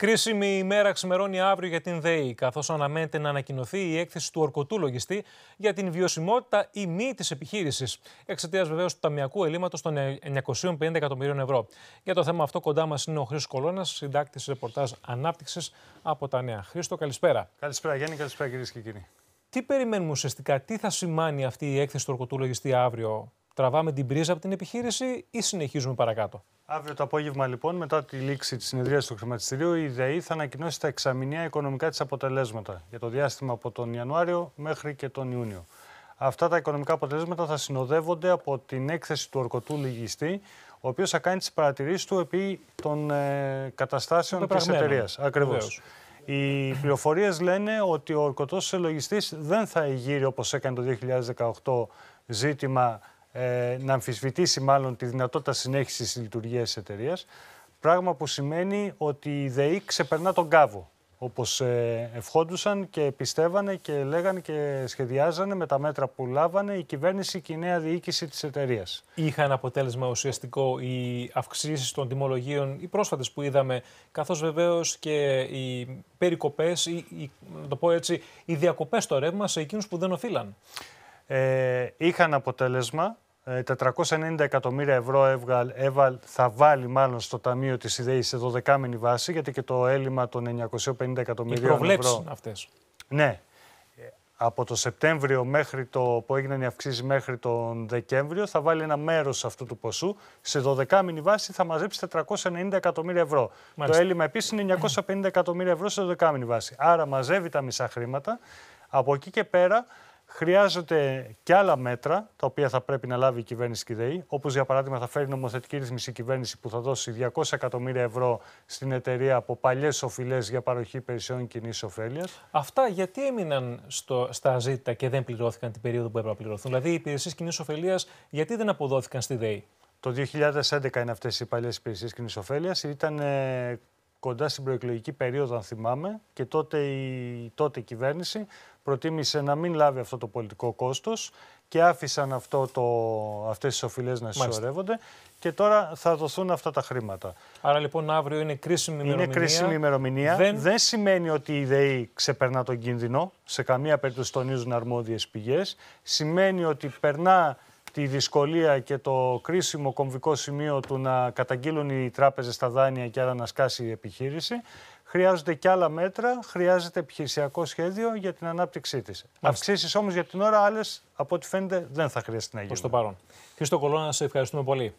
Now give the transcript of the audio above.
Κρίσιμη ημέρα ξημερώνει αύριο για την ΔΕΗ, καθώς αναμένεται να ανακοινωθεί η έκθεση του ορκωτού λογιστή για την βιωσιμότητα ή μη της επιχείρησης, εξαιτίας βεβαίως του ταμιακού ελλείμματος των 950 εκατομμυρίων ευρώ. Για το θέμα αυτό, κοντά μας είναι ο Χρήστος Κολόνα, συντάκτη ρεπορτάζ ανάπτυξης από τα Νέα. Χρήστο, καλησπέρα. Καλησπέρα, Γέννη, καλησπέρα κυρίες και κύριοι. Τι περιμένουμε ουσιαστικά, τι θα σημάνει αυτή η έκθεση του ορκωτού λογιστή αύριο, Τραβάμε την πρίζα από την επιχείρηση ή συνεχίζουμε παρακάτω. Αύριο το απόγευμα, λοιπόν, μετά τη λήξη της συνεδρίας του χρηματιστηρίου, η ΔΕΗ θα ανακοινώσει τα εξαμηνία οικονομικά της αποτελέσματα για το διάστημα από τον Ιανουάριο μέχρι και τον Ιούνιο. Αυτά τα οικονομικά αποτελέσματα θα συνοδεύονται από την έκθεση του ορκωτού λογιστή ο οποίος θα κάνει τις παρατηρήσεις του επί των ε, καταστάσεων της εταιρείας. Ακριβώς. Οι πληροφορίες λένε ότι ο ορκωτός λογιστή δεν θα εγείρει όπως έκανε το 2018 ζήτημα ε, να αμφισβητήσει μάλλον τη δυνατότητα συνέχισης της λειτουργίας της εταιρείας. Πράγμα που σημαίνει ότι η ΔΕΗ ξεπερνά τον κάβο, όπως ε, ευχόντουσαν και πιστεύανε και λέγανε και σχεδιάζανε με τα μέτρα που λάβανε η κυβέρνηση και η νέα διοίκηση της εταιρείας. Είχαν αποτέλεσμα ουσιαστικό οι αυξήσεις των τιμολογίων, οι πρόσφατες που είδαμε, καθώς βεβαίως και οι περικοπές, ή οι, να το πω έτσι, οι διακοπές στο ρεύμα σε εκείνους που δεν οφείλαν ε, είχαν αποτέλεσμα. 490 ε, εκατομμύρια ευρώ θα βάλει μάλλον στο ταμείο της ΙΔΕΗ σε 12 βάση, γιατί και το έλλειμμα των 950 εκατομμυρίων Οι προβλέψεις αυτές. Ναι. Από το Σεπτέμβριο μέχρι το, που έγιναν οι αυξήσεις μέχρι τον Δεκέμβριο θα βάλει ένα μέρος αυτού του ποσού. Σε 12 μήνη βάση θα μαζέψει 490 εκατομμύρια ευρώ. Το έλλειμμα επίσης είναι 950 εκατομμύρια ευρώ σε 12 μήνη βάση. Άρα μαζεύει τα μισά χρήματα. Από εκεί και πέρα Χρειάζονται και άλλα μέτρα τα οποία θα πρέπει να λάβει η κυβέρνηση και ΔΕΗ. Όπως για παράδειγμα, θα φέρει νομοθετική ρύθμιση η κυβέρνηση που θα δώσει 200 εκατομμύρια ευρώ στην εταιρεία από παλιές οφειλές για παροχή υπηρεσιών κοινής ωφέλειας. Αυτά γιατί έμειναν στο, στα ζήτητα και δεν πληρώθηκαν την περίοδο που έπρεπε να πληρωθούν. Δηλαδή, οι υπηρεσίες κοινής ωφελία γιατί δεν αποδόθηκαν στη ΔΕΗ. Το 2011 είναι αυτές οι παλιές υπηρεσίες κοινής ωφέλειας. Ήταν ε, κοντά στην προεκλογική περίοδο, αν θυμάμαι, και τότε η τότε κυβέρνηση προτίμησε να μην λάβει αυτό το πολιτικό κόστος. και άφησαν αυτό το, αυτές τις οφειλές να συσσωρεύονται και τώρα θα δοθούν αυτά τα χρήματα. Άρα λοιπόν αύριο είναι κρίσιμη ημερομηνία. Είναι κρίσιμη ημερομηνία. Δεν, Δεν σημαίνει ότι η ΔΕΗ ξεπερνά τον κίνδυνο, σε καμία περίπτωση τονίζουν αρμόδιες πηγές. Σημαίνει ότι περνά τη δυσκολία και το κρίσιμο κομβικό σημείο του να καταγγείλουν οι τράπεζες τα δάνεια και άρα να σκάσει η επιχείρηση. Χρειάζονται και άλλα μέτρα, χρειάζεται επιχειρησιακό σχέδιο για την ανάπτυξή της. Αυξήσεις όμως για την ώρα, άλλες από ό,τι φαίνεται δεν θα χρειαστεί να γίνουν. Προς το παρόν. Χρήστο Κολόνα, σε ευχαριστούμε πολύ.